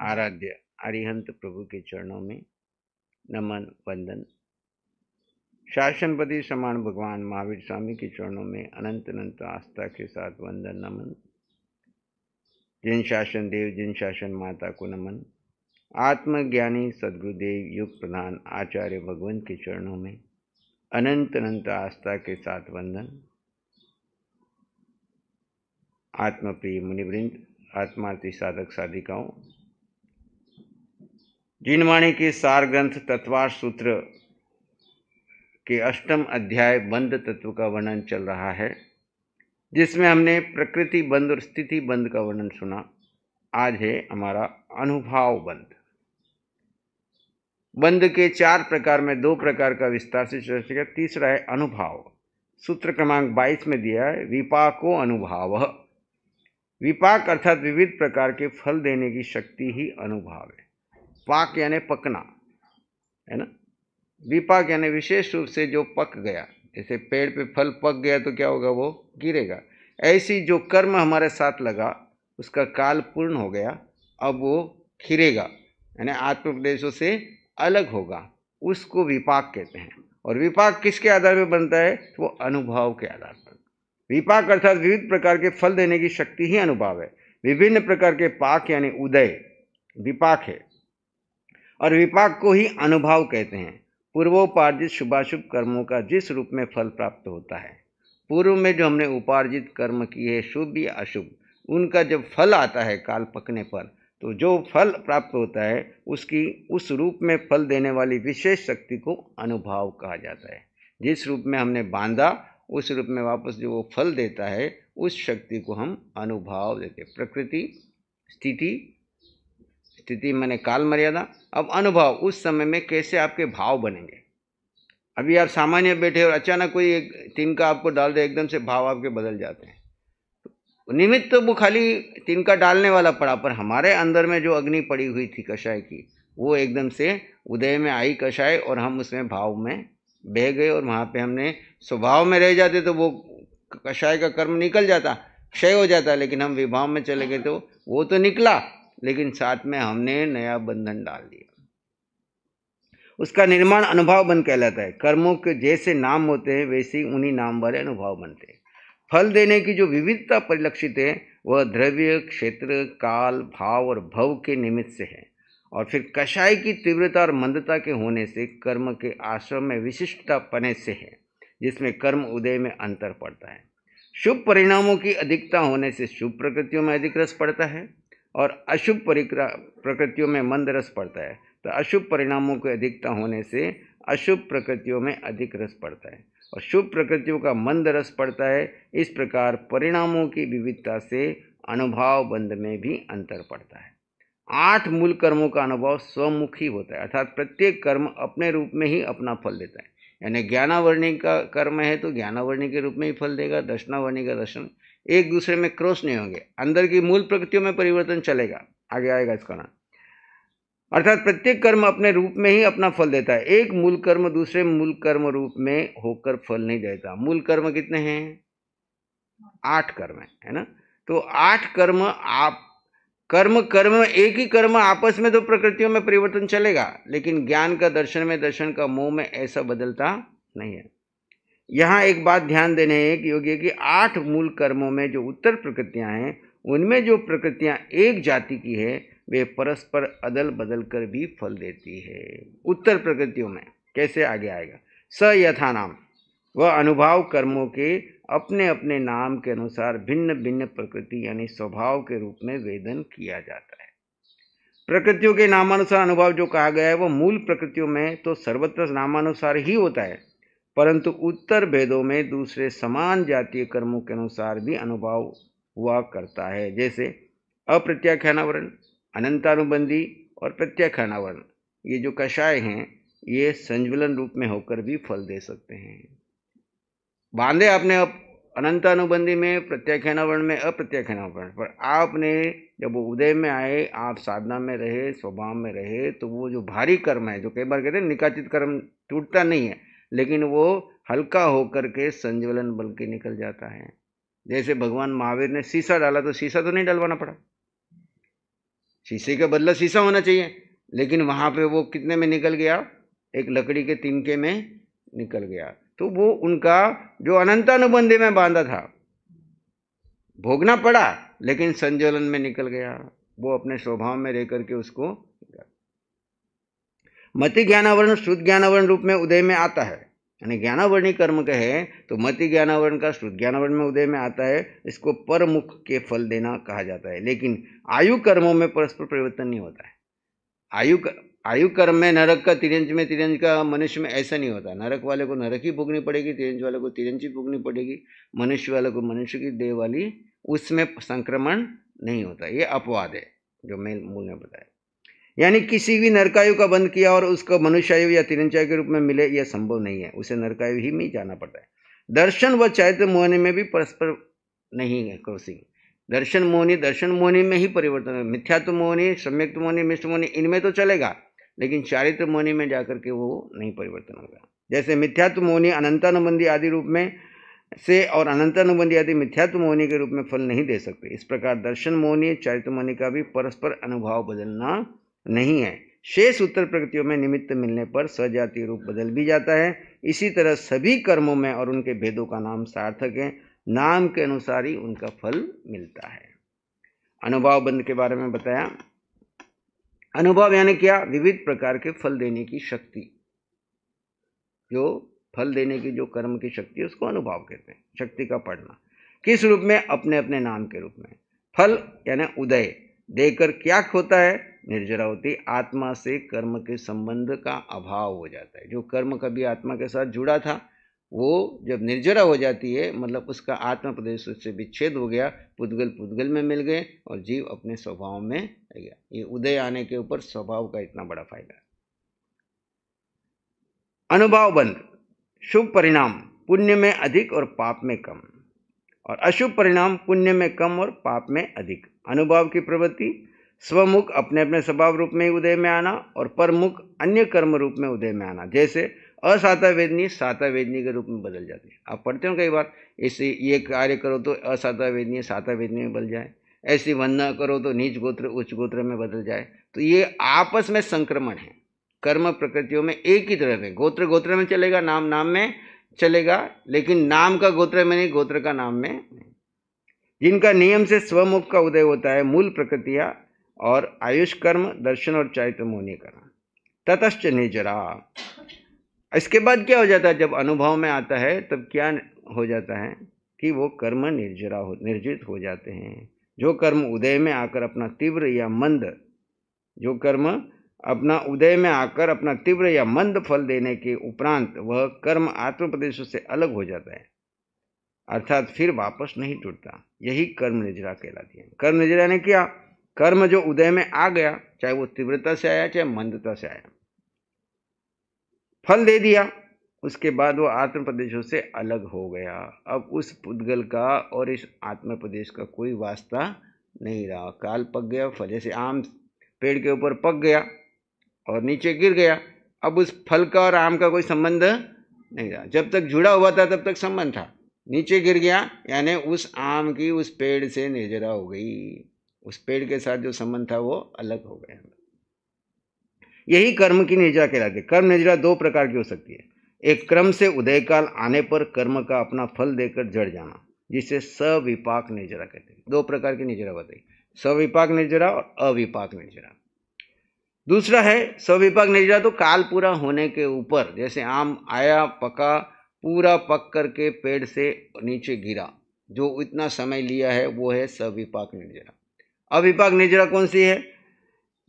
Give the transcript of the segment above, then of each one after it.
आराध्य अरिहंत प्रभु के चरणों में नमन वंदन शासनपति समान भगवान महावीर स्वामी के चरणों में अनंत अनंत आस्था के साथ वंदन नमन जिन शासन देव जिन शासन माता को नमन आत्मज्ञानी सदगुरुदेव युग प्रधान आचार्य भगवंत के चरणों में अनंत अनंत आस्था के साथ वंदन आत्मप्रिय मुनिवृंद आत्मार्थी साधक साधिकाओं जीनवाणी के सार ग्रंथ तत्वार सूत्र के अष्टम अध्याय बंद तत्व का वर्णन चल रहा है जिसमें हमने प्रकृति बंद और स्थिति बंद का वर्णन सुना आज है हमारा अनुभाव बंद बंद के चार प्रकार में दो प्रकार का विस्तार से चर्चा किया तीसरा है अनुभाव सूत्र क्रमांक 22 में दिया है विपाको अनुभाव विपाक अर्थात विविध प्रकार के फल देने की शक्ति ही अनुभाव है पाक यानी पकना है ना विपाक यानी विशेष रूप से जो पक गया जैसे पेड़ पे फल पक गया तो क्या होगा वो गिरेगा ऐसी जो कर्म हमारे साथ लगा उसका काल पूर्ण हो गया अब वो खिरेगा यानी प्रदेशों से अलग होगा उसको विपाक कहते हैं और विपाक किसके आधार पर बनता है वो अनुभव के आधार पर विपाक अर्थात विविध प्रकार के फल देने की शक्ति ही अनुभव है विभिन्न प्रकार के पाक यानी उदय विपाक है और विपाक को ही अनुभाव कहते हैं पूर्वोपार्जित शुभाशुभ कर्मों का जिस रूप में फल प्राप्त होता है पूर्व में जो हमने उपार्जित कर्म किए शुभ या अशुभ उनका जब फल आता है काल पकने पर तो जो फल प्राप्त होता है उसकी उस रूप में फल देने वाली विशेष शक्ति को अनुभाव कहा जाता है जिस रूप में हमने बांधा उस रूप में वापस जो वो फल देता है उस शक्ति को हम अनुभाव देते प्रकृति स्थिति स्थिति मैंने काल मर्यादा अब अनुभव उस समय में कैसे आपके भाव बनेंगे अभी आप सामान्य बैठे और अचानक कोई एक तिनका आपको डाल दे एकदम से भाव आपके बदल जाते हैं निमित्त तो वो खाली तिनका डालने वाला पड़ा पर हमारे अंदर में जो अग्नि पड़ी हुई थी कषाय की वो एकदम से उदय में आई कषाय और हम उसमें भाव में बह गए और वहाँ पे हमने स्वभाव में रह जाते तो वो कषाय का कर्म निकल जाता क्षय हो जाता लेकिन हम विभाव में चले गए तो वो तो निकला लेकिन साथ में हमने नया बंधन डाल दिया उसका निर्माण अनुभव बन कहलाता है कर्मों के जैसे नाम होते हैं वैसे ही उन्हीं नाम वाले अनुभव बनते हैं फल देने की जो विविधता परिलक्षित है वह द्रव्य क्षेत्र काल भाव और भव के निमित्त से है और फिर कषाय की तीव्रता और मंदता के होने से कर्म के आश्रम में विशिष्टता पने से है जिसमें कर्म उदय में अंतर पड़ता है शुभ परिणामों की अधिकता होने से शुभ प्रकृतियों में अधिक रस पड़ता है और अशुभ परिक्रा प्रकृतियों में मंद रस पड़ता है तो अशुभ परिणामों की अधिकता होने से अशुभ प्रकृतियों में अधिक रस पड़ता है और शुभ प्रकृतियों का मंद रस पड़ता है इस प्रकार परिणामों की विविधता से अनुभाव बंध में भी अंतर पड़ता है आठ मूल कर्मों का अनुभव स्वमुखी होता है अर्थात प्रत्येक कर्म अपने रूप में ही अपना फल देता है यानी ज्ञानावर्णी का कर्म है तो ज्ञानावर्णी के रूप में ही फल देगा दर्शनावर्णी का दर्शन एक दूसरे में क्रॉस नहीं होंगे अंदर की मूल प्रकृतियों में परिवर्तन चलेगा आगे आएगा इसका नाम अर्थात प्रत्येक कर्म अपने रूप में ही अपना फल देता है एक मूल कर्म दूसरे मूल कर्म रूप में होकर फल नहीं देता मूल कर्म कितने हैं आठ कर्म है है ना तो आठ कर्म आप कर्म कर्म एक ही कर्म आपस में तो प्रकृतियों में परिवर्तन चलेगा लेकिन ज्ञान का दर्शन में दर्शन का मोह में ऐसा बदलता नहीं है यहाँ एक बात ध्यान देने की योग्य कि आठ मूल कर्मों में जो उत्तर प्रकृतियाँ हैं उनमें जो प्रकृतियाँ एक जाति की है वे परस्पर अदल बदल कर भी फल देती है उत्तर प्रकृतियों में कैसे आगे आएगा स यथा नाम वह अनुभाव कर्मों के अपने अपने नाम के अनुसार भिन्न भिन्न प्रकृति यानी स्वभाव के रूप में वेदन किया जाता है प्रकृतियों के नामानुसार अनुभव जो कहा गया है वह मूल प्रकृतियों में तो सर्वत्र नामानुसार ही होता है परंतु उत्तर वेदों में दूसरे समान जातीय कर्मों के अनुसार भी अनुभव हुआ करता है जैसे अप्रत्याख्यानावरण अनंतानुबंधी और प्रत्याख्यानावरण ये जो कषाय हैं ये संज्वलन रूप में होकर भी फल दे सकते हैं बांधे आपने अब अनंतानुबंधी में प्रत्याख्यानावरण में अप्रत्याख्यानावरण पर आपने जब वो उदय में आए आप साधना में रहे स्वभाव में रहे तो वो जो भारी कर्म है जो कई बार कहते हैं निकाचित कर्म टूटता नहीं है लेकिन वो हल्का होकर के संज्वलन बल के निकल जाता है जैसे भगवान महावीर ने शीशा डाला तो शीशा तो नहीं डलवाना पड़ा शीशे का बदला शीशा होना चाहिए लेकिन वहाँ पे वो कितने में निकल गया एक लकड़ी के तिनके में निकल गया तो वो उनका जो अनंत अनुबंधे में बांधा था भोगना पड़ा लेकिन संज्वलन में निकल गया वो अपने स्वभाव में रह करके उसको मति ज्ञानावरण श्रुत ज्ञानावरण रूप में उदय में आता है यानी ज्ञानावरणी कर्म कहे तो मति ज्ञानावरण का श्रुत ज्ञानावरण में उदय में आता है इसको परमुख के फल देना कहा जाता है लेकिन आयु कर्मों में परस्पर परिवर्तन नहीं होता है आयु आयु कर्म में नरक का तिरंज में तिरंज का मनुष्य में ऐसा नहीं होता नरक वाले को नरक ही भोगनी पड़ेगी तिरंज वाले को तिरंज ही भोगनी पड़ेगी मनुष्य वाले को मनुष्य की देह वाली उसमें संक्रमण नहीं होता ये अपवाद है जो मैं मूल ने बताया यानी किसी भी नरकायु का बंद किया और उसको मनुष्यायु या तिरंचायु के रूप में मिले यह संभव नहीं है उसे नरकायु ही में जाना पड़ता है दर्शन व चैत्र मोहनी में भी परस्पर नहीं है क्रॉसिंग दर्शन मोहनी दर्शन मोहनी में ही परिवर्तन है मिथ्यात्व मोहनी सम्यक्त मोहनी मिष्ट मोहनी इनमें तो चलेगा लेकिन चारित्र मोहनी में जाकर के वो नहीं परिवर्तन होगा जैसे मिथ्यात्व मोहनी अनंतानुबंधी आदि रूप में से और अनंतानुबंधी आदि मिथ्यात्व मोहनी के रूप में फल नहीं दे सकते इस प्रकार दर्शन मोहनी चारित्र मोहनी का भी परस्पर अनुभव बदलना नहीं है शेष उत्तर प्रकृतियों में निमित्त मिलने पर सजातीय रूप बदल भी जाता है इसी तरह सभी कर्मों में और उनके भेदों का नाम सार्थक है नाम के अनुसार ही उनका फल मिलता है अनुभव बंद के बारे में बताया अनुभव यानी क्या विविध प्रकार के फल देने की शक्ति जो फल देने की जो कर्म की शक्ति है उसको अनुभव कहते हैं शक्ति का पढ़ना किस रूप में अपने अपने नाम के रूप में फल यानी उदय देकर क्या खोता है निर्जरा होती है आत्मा से कर्म के संबंध का अभाव हो जाता है जो कर्म कभी आत्मा के साथ जुड़ा था वो जब निर्जरा हो जाती है मतलब उसका आत्म प्रदेश उससे विच्छेद हो गया पुद्गल पुद्गल में मिल गए और जीव अपने स्वभाव में आ गया ये उदय आने के ऊपर स्वभाव का इतना बड़ा फायदा है अनुभाव बंद शुभ परिणाम पुण्य में अधिक और पाप में कम और अशुभ परिणाम पुण्य में कम और पाप में अधिक अनुभाव की प्रवृत्ति स्वमुख अपने अपने स्वभाव रूप में उदय में आना और परमुख अन्य कर्म रूप में उदय में आना जैसे असाता वेदनी साता वेदनी के रूप में बदल जाती है आप पढ़ते हो कई बार इसे ये कार्य करो तो असाता वेदनी साता वेदनी में बदल जाए ऐसी वंदना करो तो नीच गोत्र उच्च गोत्र में बदल जाए तो ये आपस में संक्रमण है कर्म प्रकृतियों में एक ही तरह में गोत्र गोत्र में चलेगा नाम नाम में चलेगा लेकिन नाम का गोत्र में नहीं गोत्र का नाम में जिनका नियम से स्वमुख का उदय होता है मूल प्रकृतियाँ और आयुष कर्म दर्शन और चारित्र मुनि कर्म ततश्च निजरा इसके बाद क्या हो जाता है जब अनुभव में आता है तब क्या हो जाता है कि वो कर्म निर्जरा हो निर्जित हो जाते हैं जो कर्म उदय में आकर अपना तीव्र या मंद जो कर्म अपना उदय में आकर अपना तीव्र या मंद फल देने के उपरांत वह कर्म प्रदेश से अलग हो जाता है अर्थात फिर वापस नहीं टूटता यही कर्म निजरा कहलाती है कर्म निजरा ने क्या कर्म जो उदय में आ गया चाहे वो तीव्रता से आया चाहे मंदता से आया फल दे दिया उसके बाद वो आत्म प्रदेशों से अलग हो गया अब उस पुद्गल का और इस आत्म प्रदेश का कोई वास्ता नहीं रहा काल पक गया फल जैसे आम पेड़ के ऊपर पक गया और नीचे गिर गया अब उस फल का और आम का कोई संबंध नहीं रहा जब तक जुड़ा हुआ था तब तक संबंध था नीचे गिर गया यानी उस आम की उस पेड़ से निजरा हो गई उस पेड़ के साथ जो संबंध था वो अलग हो गया यही कर्म की निजरा कहलाती है कर्म निजरा दो प्रकार की हो सकती है एक क्रम से उदय काल आने पर कर्म का अपना फल देकर जड़ जाना जिसे सविपाक निजरा कहते हैं दो प्रकार की निजरा बताई सविपाक निर्जरा और अविपाक निर्जरा दूसरा है सविपाक निजरा तो काल पूरा होने के ऊपर जैसे आम आया पका पूरा पक करके पेड़ से नीचे गिरा जो इतना समय लिया है वो है सविपाक निर्जरा अविपाक निजरा कौन सी है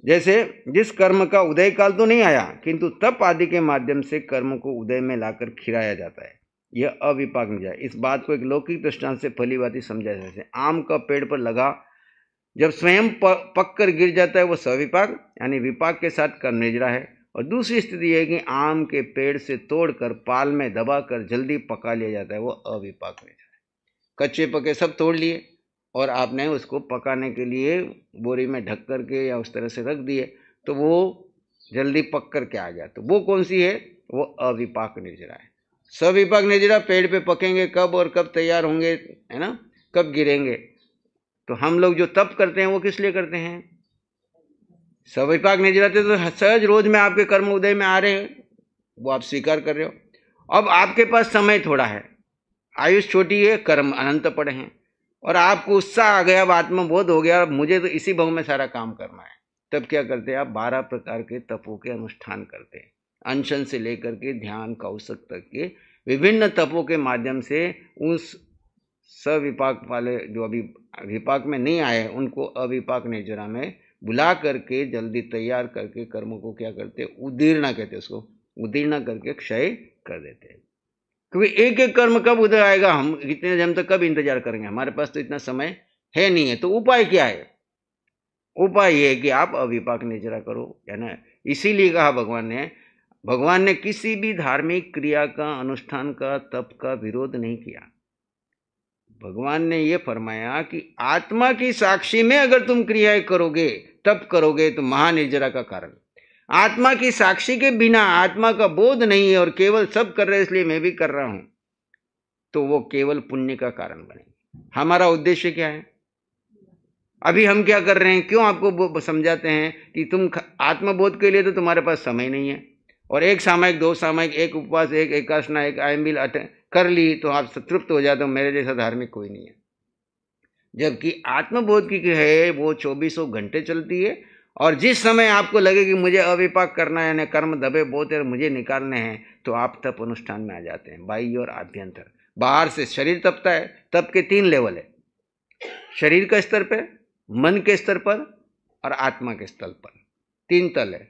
जैसे जिस कर्म का उदय काल तो नहीं आया किंतु तप आदि के माध्यम से कर्म को उदय में लाकर खिराया जाता है यह अविपाक निजरा इस बात को एक लौकिक दृष्टांत से ही समझा जाता है आम का पेड़ पर लगा जब स्वयं पक कर गिर जाता है वह सविपाक यानी विपाक के साथ कर्म निजरा है और दूसरी स्थिति यह है कि आम के पेड़ से तोड़कर पाल में दबाकर जल्दी पका लिया जाता है वह अविपाक निजरा है कच्चे पके सब तोड़ लिए और आपने उसको पकाने के लिए बोरी में ढक कर के या उस तरह से रख दिए तो वो जल्दी पक कर के आ गया तो वो कौन सी है वो अविपाक निजरा है सविपाक निजरा पेड़ पे पकेंगे कब और कब तैयार होंगे है ना कब गिरेंगे तो हम लोग जो तप करते हैं वो किस लिए करते हैं सविपाक निर्जरा तो सहज रोज में आपके कर्म उदय में आ रहे हैं वो आप स्वीकार कर रहे हो अब आपके पास समय थोड़ा है आयुष छोटी है कर्म अनंत पड़े हैं और आपको उत्साह आ गया अब आत्मबोध हो गया अब मुझे तो इसी भव में सारा काम करना है तब क्या करते हैं आप बारह प्रकार के तपों के अनुष्ठान करते हैं अनशन से लेकर के ध्यान कौशक तक के विभिन्न तपों के माध्यम से उस सविपाक वाले जो अभी विपाक में नहीं आए उनको अविपाक नेजरा में बुला करके जल्दी तैयार करके कर्म को क्या करते उदीर्ण कहते उसको उदीर्ण करके क्षय कर देते हैं क्योंकि एक एक कर्म कब उधर आएगा हम कितने जन्म तक कब इंतजार करेंगे हमारे पास तो इतना समय है नहीं है तो उपाय क्या है उपाय ये है कि आप अविपाक निजरा करो है ना इसीलिए कहा भगवान ने भगवान ने किसी भी धार्मिक क्रिया का अनुष्ठान का तप का विरोध नहीं किया भगवान ने यह फरमाया कि आत्मा की साक्षी में अगर तुम क्रियाएं करोगे तप करोगे तो महानिर्जरा का कारण आत्मा की साक्षी के बिना आत्मा का बोध नहीं है और केवल सब कर रहे इसलिए मैं भी कर रहा हूं तो वो केवल पुण्य का कारण बनेगा हमारा उद्देश्य क्या है अभी हम क्या कर रहे हैं क्यों आपको समझाते हैं कि तुम आत्मबोध के लिए तो तुम्हारे पास समय नहीं है और एक सामायिक दो सामायिक एक उपवास एक एकाशना एक आयम्बिल अट कर ली तो आप संतृप्त हो जाते हो मेरे जैसा धार्मिक कोई नहीं है जबकि आत्मबोध की है वो चौबीसों घंटे चलती है और जिस समय आपको लगे कि मुझे अविपाक करना है यानी कर्म दबे बहुत मुझे निकालने हैं तो आप तप अनुष्ठान में आ जाते हैं बाई और आभ्यंतर बाहर से शरीर तपता है तप के तीन लेवल है शरीर के स्तर पर मन के स्तर पर और आत्मा के स्तर पर तीन तल है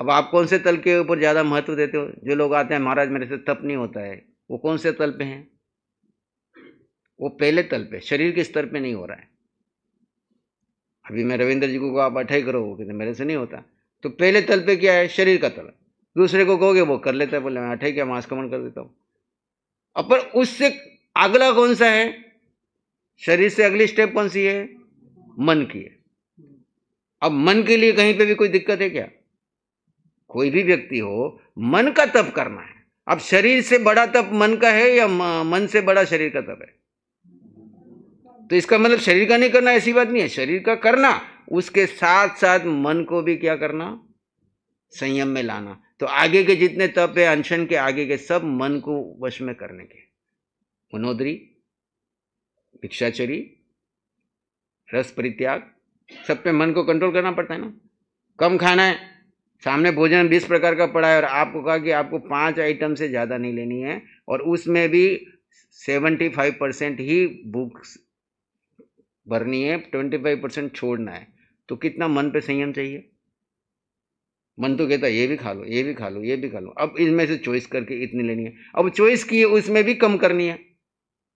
अब आप कौन से तल के ऊपर ज़्यादा महत्व देते हो जो लोग आते हैं महाराज मेरे से तप नहीं होता है वो कौन से तल पे हैं वो पहले तल पे शरीर के स्तर पे नहीं हो रहा है अभी मैं रविंद्र जी को आप अठाई करो वो कहते मेरे से नहीं होता तो पहले तल पे क्या है शरीर का तल दूसरे को कहोगे वो कर लेता है बोले मैं अठाई क्या कमन कर देता हूँ अब पर उससे अगला कौन सा है शरीर से अगली स्टेप कौन सी है मन की है अब मन के लिए कहीं पे भी कोई दिक्कत है क्या कोई भी व्यक्ति हो मन का तप करना है अब शरीर से बड़ा तप मन का है या मन से बड़ा शरीर का तप है तो इसका मतलब शरीर का नहीं करना ऐसी बात नहीं है शरीर का करना उसके साथ साथ मन को भी क्या करना संयम में लाना तो आगे के जितने तप है अनशन के आगे के सब मन को वश में करने के मनोदरी भिक्षाचरी रस परित्याग सब पे मन को कंट्रोल करना पड़ता है ना कम खाना है सामने भोजन बीस प्रकार का पड़ा है और आपको कहा कि आपको पांच आइटम से ज़्यादा नहीं लेनी है और उसमें भी सेवेंटी फाइव परसेंट ही भूख भरनी है ट्वेंटी फाइव परसेंट छोड़ना है तो कितना मन पे संयम चाहिए मन तो कहता है ये भी खा लो ये भी खा लो ये भी खा लो अब इनमें से चॉइस करके इतनी लेनी है अब चॉइस की है उसमें भी कम करनी है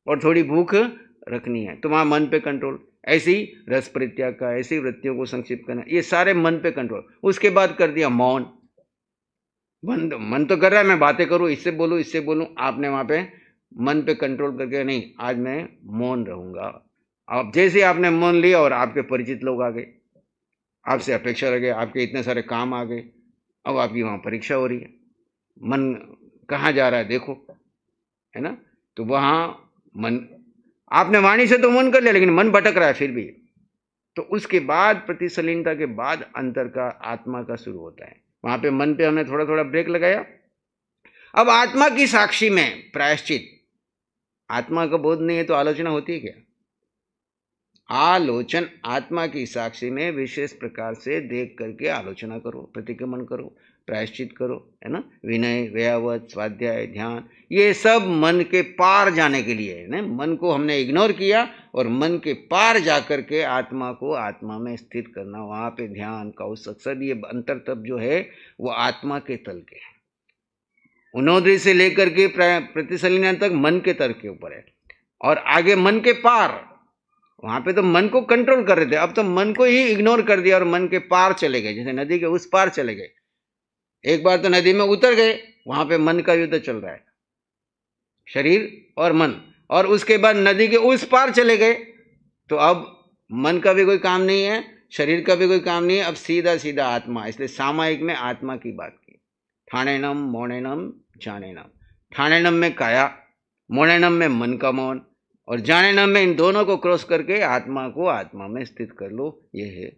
और थोड़ी भूख रखनी है तुम्हारा तो मन पे कंट्रोल ऐसी ही रस परित्याग का ऐसी वृत्तियों को संक्षिप्त करना ये सारे मन पे कंट्रोल उसके बाद कर दिया मौन मन मन तो कर रहा है मैं बातें करूँ इससे बोलूँ इससे बोलूँ आपने वहाँ पे मन पे कंट्रोल करके नहीं आज मैं मौन रहूँगा अब जैसे आपने मन लिया और आपके परिचित लोग आ गए आपसे अपेक्षा रह गए आपके इतने सारे काम आ गए अब आपकी वहाँ परीक्षा हो रही है मन कहाँ जा रहा है देखो है ना तो वहाँ मन आपने वाणी से तो मन कर लिया लेकिन मन भटक रहा है फिर भी तो उसके बाद प्रतिशलीनता के बाद अंतर का आत्मा का शुरू होता है वहाँ पे मन पे हमने थोड़ा थोड़ा ब्रेक लगाया अब आत्मा की साक्षी में प्रायश्चित आत्मा का बोध नहीं है तो आलोचना होती है क्या आलोचन आत्मा की साक्षी में विशेष प्रकार से देख करके आलोचना करो प्रतिक्रमण करो प्रायश्चित करो है ना विनय व्यावत स्वाध्याय ध्यान ये सब मन के पार जाने के लिए है ना मन को हमने इग्नोर किया और मन के पार जा कर के आत्मा को आत्मा में स्थित करना वहाँ पे ध्यान कौशक सब ये अंतर तब जो है वो आत्मा के तल के है उनोदरी से लेकर के प्रतिसलिना तक मन के तर के ऊपर है और आगे मन के पार वहाँ पे तो मन को कंट्रोल कर रहे थे अब तो मन को ही इग्नोर कर दिया और मन के पार चले गए जैसे नदी के उस पार चले गए एक बार तो नदी में उतर गए वहां पे मन का युद्ध चल रहा है शरीर और मन और उसके बाद नदी के उस पार चले गए तो अब मन का भी कोई काम नहीं है शरीर का भी कोई काम नहीं है अब सीधा सीधा आत्मा इसलिए सामायिक में आत्मा की बात की ठाणेनम मोणेनम जानेनम ठाणेनम में काया मोणेनम में मन का मौन और जाने न में इन दोनों को क्रॉस करके आत्मा को आत्मा में स्थित कर लो ये है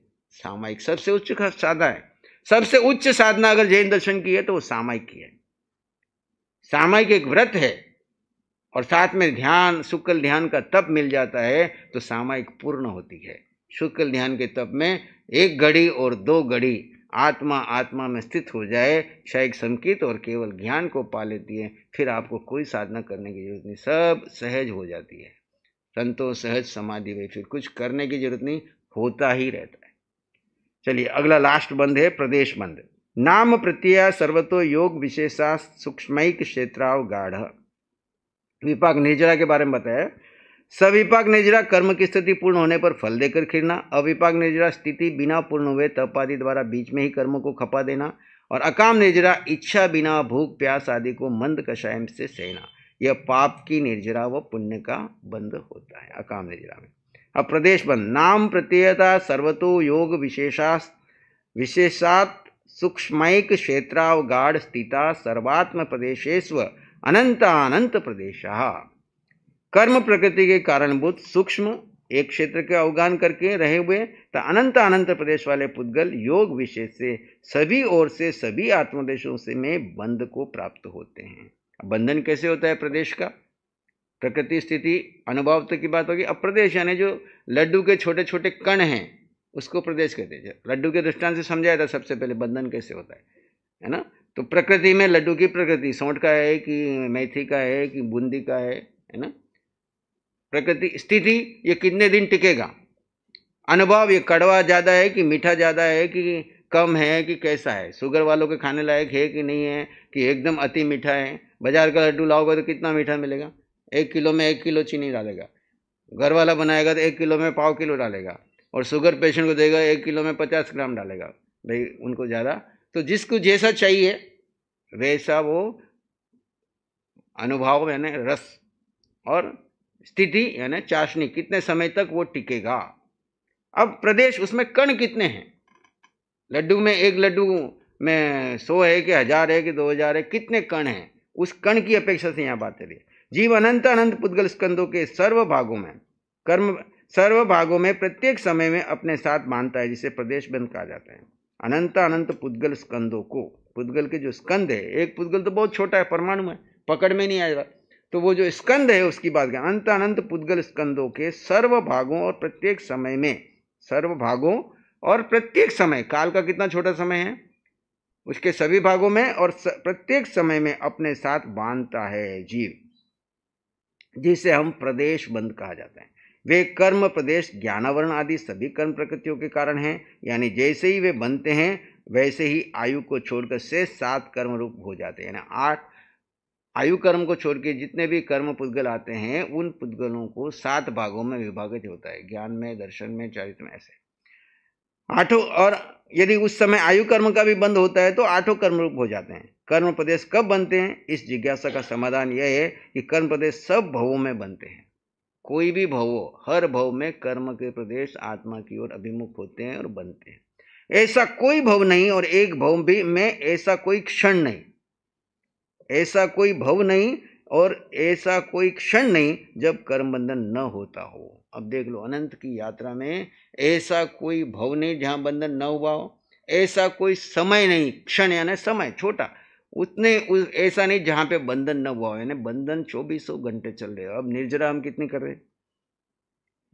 सामायिक सबसे उच्च साधना है सबसे उच्च साधना अगर जैन दर्शन की है तो वो सामायिक की है सामायिक एक व्रत है और साथ में ध्यान शुक्ल ध्यान का तप मिल जाता है तो सामायिक पूर्ण होती है शुक्ल ध्यान के तप में एक घड़ी और दो घड़ी आत्मा आत्मा में स्थित हो जाए शायद संकित और केवल ज्ञान को पा लेती है फिर आपको कोई साधना करने की जरूरत नहीं सब सहज हो जाती है तंतो सहज समाधि में फिर कुछ करने की जरूरत नहीं होता ही रहता है चलिए अगला लास्ट बंद है प्रदेश बंद नाम प्रत्यय सर्वतो योग विशेषा सूक्ष्मिक गाढ़ विपाक निजरा के बारे में बताया सविपाक निजरा कर्म की स्थिति पूर्ण होने पर फल देकर खिड़ना अविपाक निजरा स्थिति बिना पूर्ण हुए तप आदि द्वारा बीच में ही कर्म को खपा देना और अकाम निजरा इच्छा बिना भूख प्यास आदि को मंद कषायम से सहना यह पाप की निर्जरा व पुण्य का बंध होता है अकाम निर्जरा में अब प्रदेश बंद नाम प्रत्ययता सर्वतो योग विशेषा विशेषात सूक्ष्मिक क्षेत्रावगाढ़ स्थिता सर्वात्म प्रदेशेस्व अनंत अनंत प्रदेश कर्म प्रकृति के कारणभूत सूक्ष्म एक क्षेत्र के अवगान करके रहे हुए तो अनंत अनंत प्रदेश वाले पुद्गल योग विशेष से सभी ओर से सभी आत्मदेशों से में बंद को प्राप्त होते हैं बंधन कैसे होता है प्रदेश का प्रकृति स्थिति अनुभव तो की बात होगी अब प्रदेश यानी जो लड्डू के छोटे छोटे कण हैं उसको प्रदेश कहते हैं लड्डू के दृष्टांत से समझाया था सबसे पहले बंधन कैसे होता है है ना तो प्रकृति में लड्डू की प्रकृति सौंठ का है कि मेथी का है कि बूंदी का है है ना प्रकृति स्थिति ये कितने दिन टिकेगा अनुभव ये कड़वा ज़्यादा है कि मीठा ज़्यादा है कि कम है कि कैसा है शुगर वालों के खाने लायक है कि नहीं है कि एकदम अति मीठा है बाजार का लड्डू लाओगे तो कितना मीठा मिलेगा एक किलो में एक किलो चीनी डालेगा घर वाला बनाएगा तो एक किलो में पाव किलो डालेगा और शुगर पेशेंट को देगा एक किलो में पचास ग्राम डालेगा भाई उनको ज़्यादा तो जिसको जैसा चाहिए वैसा वो अनुभव यानी रस और स्थिति यानी चाशनी कितने समय तक वो टिकेगा अब प्रदेश उसमें कण कितने हैं लड्डू में एक लड्डू में सौ है कि हज़ार है कि दो हज़ार है कितने कण हैं उस कण की अपेक्षा से यहाँ बातें रही जीव अनंत अनंत पुद्गल स्कंदों के सर्व भागों में कर्म सर्व भागों में प्रत्येक समय में अपने साथ मानता है जिसे प्रदेश बंद कहा जाता है अनंत अनंत पुद्गल स्कंदों को पुद्गल के जो स्कंद है एक पुद्गल तो बहुत छोटा है परमाणु है पकड़ में नहीं आएगा तो वो जो स्कंद है उसकी बात करें अनंत अनंत पुद्गल स्कंदों के सर्व भागों और प्रत्येक समय में सर्व भागों और प्रत्येक समय काल का कितना छोटा समय है उसके सभी भागों में और प्रत्येक समय में अपने साथ बांधता है जीव जिसे हम प्रदेश बंद कहा जाता है वे कर्म प्रदेश ज्ञानावरण आदि सभी कर्म प्रकृतियों के कारण हैं यानी जैसे ही वे बनते हैं वैसे ही आयु को छोड़कर से सात कर्म रूप हो जाते हैं यानी आठ आयु कर्म को छोड़ के जितने भी कर्म पुद्गल आते हैं उन पुद्गलों को सात भागों में विभाजित होता है ज्ञान में दर्शन में चरित्र में ऐसे आठों और यदि उस समय आयु कर्म का भी बंद होता है तो आठों कर्म रूप हो जाते हैं कर्म प्रदेश कब बनते हैं इस जिज्ञासा का समाधान यह है कि कर्म प्रदेश सब भवों में बनते हैं कोई भी भव हर भव में कर्म के प्रदेश आत्मा की ओर अभिमुख होते हैं और बनते हैं ऐसा कोई भव नहीं और एक भव भी में ऐसा कोई क्षण नहीं ऐसा कोई भव नहीं और ऐसा कोई क्षण नहीं जब कर्म बंधन न होता हो अब देख लो अनंत की यात्रा में ऐसा कोई भव नहीं जहाँ बंधन न हुआ हो ऐसा कोई समय नहीं क्षण यानी समय छोटा उतने उस ऐसा नहीं जहाँ पे बंधन न हुआ हो यानी बंधन चौबीसों घंटे चल रहे हो अब निर्जरा हम कितने कर रहे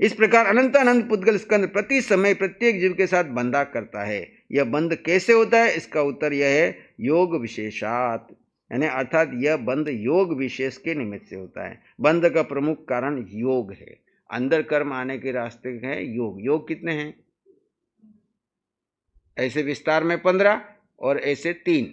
इस प्रकार अनंतानंद पुद्गल स्कंद प्रति समय प्रत्येक जीव के साथ बंधा करता है यह बंध कैसे होता है इसका उत्तर यह है योग विशेषात यानी अर्थात यह बंध योग विशेष के निमित्त से होता है बंध का प्रमुख कारण योग है अंदर कर्म आने के रास्ते हैं योग योग कितने हैं ऐसे विस्तार में पंद्रह और ऐसे तीन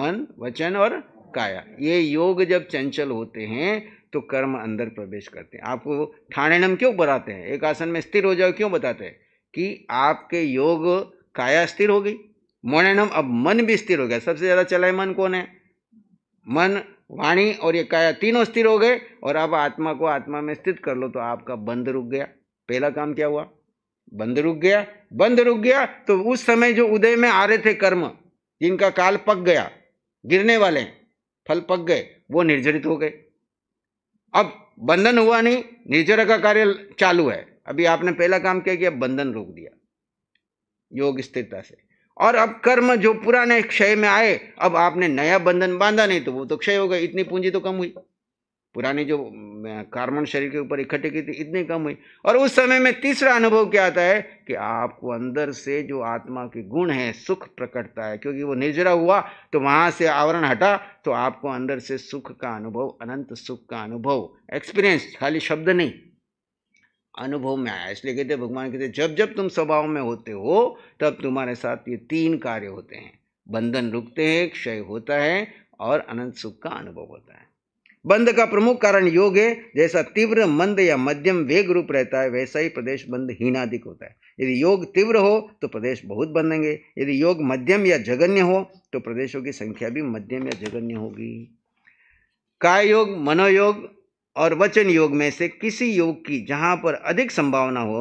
मन वचन और काया ये योग जब चंचल होते हैं तो कर्म अंदर प्रवेश करते हैं आपको ठाणेनम क्यों बताते हैं एक आसन में स्थिर हो जाओ क्यों बताते हैं कि आपके योग काया स्थिर हो गई मोणेनम अब मन भी स्थिर हो गया सबसे ज़्यादा चलाए मन कौन है मन वाणी और ये काया तीनों स्थिर हो गए और अब आत्मा को आत्मा में स्थित कर लो तो आपका बंद रुक गया पहला काम क्या हुआ बंद रुक गया बंद रुक गया तो उस समय जो उदय में आ रहे थे कर्म जिनका काल पक गया गिरने वाले फल पक गए वो निर्जरित हो गए अब बंधन हुआ नहीं निर्जर का कार्य चालू है अभी आपने पहला काम क्या किया बंधन रोक दिया योग स्थिरता से और अब कर्म जो पुराने क्षय में आए अब आपने नया बंधन बांधा नहीं तो वो तो क्षय हो गया इतनी पूंजी तो कम हुई पुरानी जो कार्बन शरीर के ऊपर इकट्ठे की थी इतनी कम हुई और उस समय में तीसरा अनुभव क्या आता है कि आपको अंदर से जो आत्मा के गुण है सुख प्रकटता है क्योंकि वो निर्जरा हुआ तो वहाँ से आवरण हटा तो आपको अंदर से सुख का अनुभव अनंत सुख का अनुभव एक्सपीरियंस खाली शब्द नहीं अनुभव में आया इसलिए कहते भगवान कहते जब जब तुम स्वभाव में होते हो तब तुम्हारे साथ ये तीन कार्य होते हैं बंधन रुकते हैं क्षय होता है और अनंत सुख का अनुभव होता है बंद का प्रमुख कारण योग है जैसा तीव्र मंद या मध्यम वेग रूप रहता है वैसा ही प्रदेश बंद हीनाधिक होता है यदि योग तीव्र हो तो प्रदेश बहुत बंधेंगे यदि योग मध्यम या जगन्य हो तो प्रदेशों की संख्या भी मध्यम या जगन्य होगी काय योग मनोयोग और वचन योग में से किसी योग की जहाँ पर अधिक संभावना हो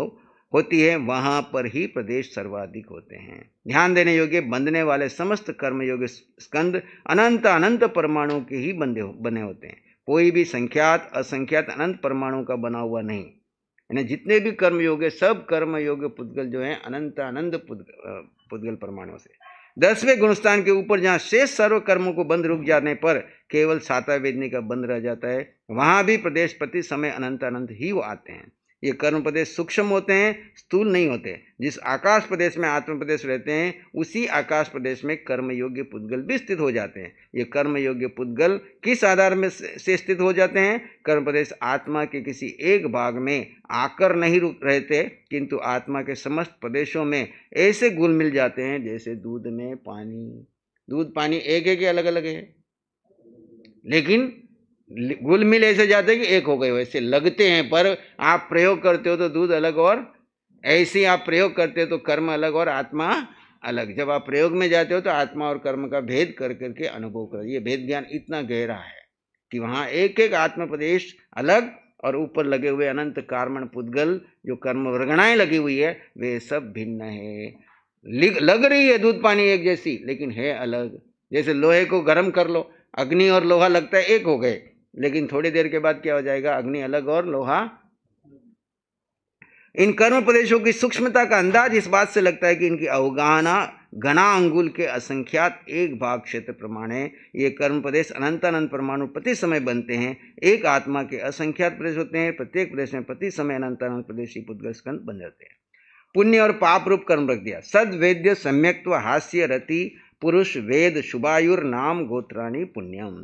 होती है वहाँ पर ही प्रदेश सर्वाधिक होते हैं ध्यान देने योग्य बंधने वाले समस्त कर्म योग स्कंद अनंत अनंत परमाणु के ही बंधे बने होते हैं कोई भी संख्यात असंख्यात अनंत परमाणु का बना हुआ नहीं यानी जितने भी कर्म योग है सब कर्म योग पुद्गल जो है अनंत अनंत पुद्गल परमाणु से दसवें गुणस्थान के ऊपर जहाँ शेष सर्व कर्मों को बंद रुक जाने पर केवल साता वेदनी का बंद रह जाता है वहाँ भी प्रदेश प्रति समय अनंत अनंत ही वो आते हैं ये कर्म प्रदेश सूक्ष्म होते हैं स्थूल नहीं होते जिस आकाश प्रदेश में आत्म प्रदेश रहते हैं उसी आकाश प्रदेश में कर्म योग्य पुद्गल भी स्थित हो जाते हैं ये कर्म योग्य पुद्गल किस आधार में से स्थित हो जाते हैं कर्म प्रदेश आत्मा के किसी एक भाग में आकर नहीं रहते किंतु आत्मा के समस्त प्रदेशों में ऐसे गुल मिल जाते हैं जैसे दूध में पानी दूध पानी एक एक अलग अलग है लेकिन गुल मिल ऐसे जाते कि एक हो गए वैसे लगते हैं पर आप प्रयोग करते हो तो दूध अलग और ऐसे आप प्रयोग करते हो तो कर्म अलग और आत्मा अलग जब आप प्रयोग में जाते हो तो आत्मा और कर्म का भेद कर करके अनुभव कर ये भेद ज्ञान इतना गहरा है कि वहाँ एक एक आत्मप्रदेश अलग और ऊपर लगे हुए अनंत कार्मण पुद्गल जो कर्म वर्गणाएँ लगी हुई है वे सब भिन्न है लग रही है दूध पानी एक जैसी लेकिन है अलग जैसे लोहे को गर्म कर लो अग्नि और लोहा लगता है एक हो गए लेकिन थोड़ी देर के बाद क्या हो जाएगा अग्नि अलग और लोहा इन कर्म प्रदेशों की सूक्ष्मता का अंदाज इस बात से लगता है कि इनकी अवगाहना घना अंगुल के असंख्यात एक भाग क्षेत्र प्रमाण है ये कर्म प्रदेश अनंतानंद परमाणु प्रति समय बनते हैं एक आत्मा के असंख्यात प्रदेश होते हैं प्रत्येक प्रदेश में प्रति समय अनंतानंद प्रदेश ही पुद्गल स्कंद बन जाते हैं पुण्य और पाप रूप कर्म रख दिया सद वेद्य सम्यक्त्व हास्य रति पुरुष वेद शुभायुर नाम गोत्राणी पुण्यम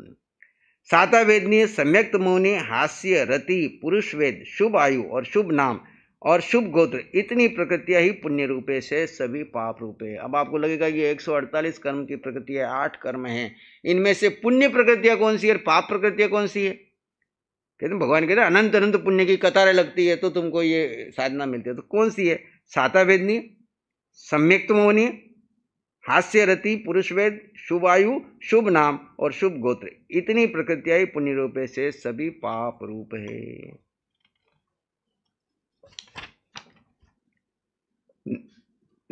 ने सम्यक्त मुनि हास्य रति पुरुष वेद शुभ आयु और शुभ नाम और शुभ गोत्र इतनी प्रकृतियाँ ही पुण्य रूपे से सभी पाप रूपे अब आपको लगेगा ये 148 कर्म की है आठ कर्म हैं इनमें से पुण्य प्रकृतियाँ कौन सी है और पाप प्रकृतियाँ कौन सी है कहते हैं भगवान कहते हैं अनंत अनंत पुण्य की कतारें लगती है तो तुमको ये साधना मिलती है तो कौन सी है सातावेदनी सम्यक्त मोहनीय हास्यरति पुरुषवेद शुभ आयु शुभ नाम और शुभ गोत्र इतनी प्रकृतिया पुण्य रूपे से सभी पाप रूप है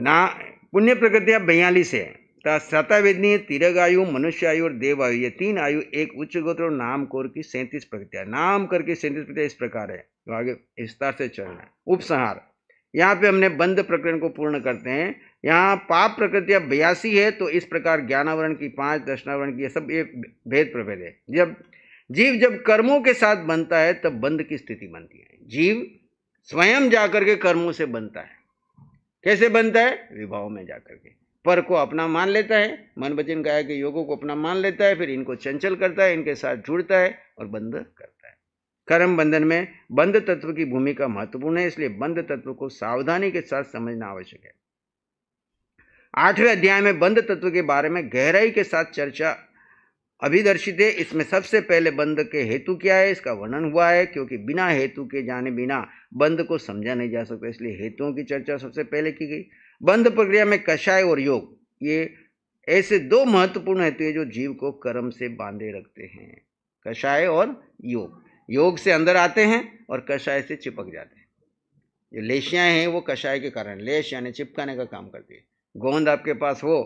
ना पुण्य प्रकृतियां बयालीस है सतावेदनी सतावेदनीय आयु मनुष्य आयु और देवायु ये तीन आयु एक उच्च गोत्र और नाम कोर की सैंतीस प्रकृतियां नाम करके सैंतीस प्रकृतियां इस प्रकार है तो आगे विस्तार से चलना है उपसंहार यहाँ पे हमने बंद प्रकरण को पूर्ण करते हैं यहाँ पाप प्रकृतिया बयासी है तो इस प्रकार ज्ञानावरण की पांच दर्शनावरण की ये सब एक भेद प्रभेद है जब जीव जब कर्मों के साथ बनता है तब बंद की स्थिति बनती है जीव स्वयं जाकर के कर्मों से बनता है कैसे बनता है विभाव में जाकर के पर को अपना मान लेता है मन वचन गाय के योगों को अपना मान लेता है फिर इनको चंचल करता है इनके साथ जुड़ता है और बंध करता है कर्म बंधन में बंध तत्व की भूमिका महत्वपूर्ण है इसलिए बंध तत्व को सावधानी के साथ समझना आवश्यक है आठवें अध्याय में बंध तत्व के बारे में गहराई के साथ चर्चा अभिदर्शित है इसमें सबसे पहले बंद के हेतु क्या है इसका वर्णन हुआ है क्योंकि बिना हेतु के जाने बिना बंद को समझा नहीं जा सकता इसलिए हेतुओं की चर्चा सबसे पहले की गई बंद प्रक्रिया में कषाय और योग ये ऐसे दो महत्वपूर्ण हेतु है जो जीव को कर्म से बांधे रखते हैं कषाय और योग योग से अंदर आते हैं और कषाय से चिपक जाते हैं जो लेशियाँ हैं वो कषाय के कारण लेश यानी चिपकाने का काम करती है गोंद आपके पास हो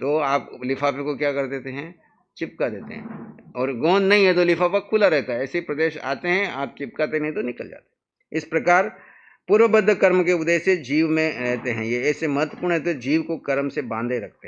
तो आप लिफाफे को क्या कर देते हैं चिपका देते हैं और गोंद नहीं है तो लिफाफा खुला रहता है ऐसे प्रदेश आते हैं आप चिपकाते नहीं तो निकल जाते इस प्रकार पूर्वबद्ध कर्म के उदय से जीव में रहते हैं ये ऐसे महत्वपूर्ण है तो जीव को कर्म से बांधे रखते हैं